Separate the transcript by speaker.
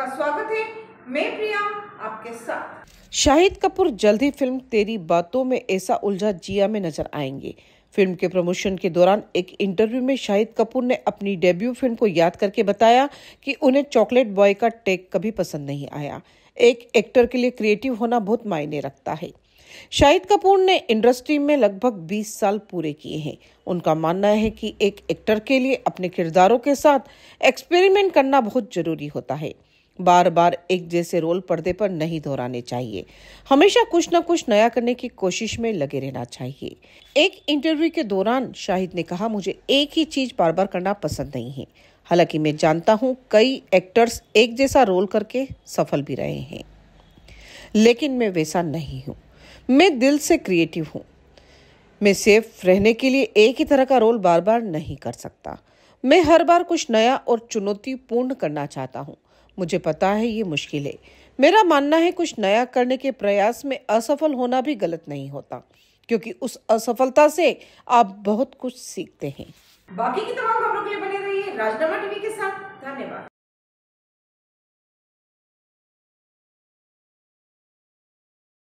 Speaker 1: आपका स्वागत है मैं प्रिया आपके
Speaker 2: साथ शाहिद कपूर जल्द ही फिल्म तेरी बातों में ऐसा उलझा जिया में नजर आएंगे फिल्म के प्रमोशन के दौरान एक इंटरव्यू में शाहिद कपूर ने अपनी डेब्यू फिल्म को याद करके बताया कि उन्हें चॉकलेट बॉय का टेक कभी पसंद नहीं आया एक एक्टर के लिए क्रिएटिव होना बहुत मायने रखता है शाहिद कपूर ने इंडस्ट्री में लगभग 20 साल पूरे किए हैं उनका मानना है कि एक एक्टर के लिए अपने किरदारों के साथ एक्सपेरिमेंट करना बहुत जरूरी होता है बार बार एक जैसे रोल पर्दे पर नहीं दोहराने चाहिए हमेशा कुछ ना कुछ नया करने की कोशिश में लगे रहना चाहिए एक इंटरव्यू के दौरान शाहिद ने कहा मुझे एक ही चीज बार बार करना पसंद नहीं है हालांकि मैं जानता हूं कई एक्टर्स एक जैसा रोल करके सफल भी रहे हैं लेकिन मैं वैसा नहीं हूँ मैं दिल से क्रिएटिव हूँ मैं सेफ रहने के लिए एक ही तरह का रोल बार बार नहीं कर सकता मैं हर बार कुछ नया और चुनौतीपूर्ण करना चाहता हूँ मुझे पता है ये मुश्किल है मेरा मानना है कुछ नया करने के प्रयास में असफल होना भी गलत नहीं होता क्योंकि उस असफलता से आप बहुत कुछ सीखते हैं
Speaker 1: बाकी की तमाम खबरों के लिए बने रहिए राजनामा टीवी के साथ
Speaker 3: धन्यवाद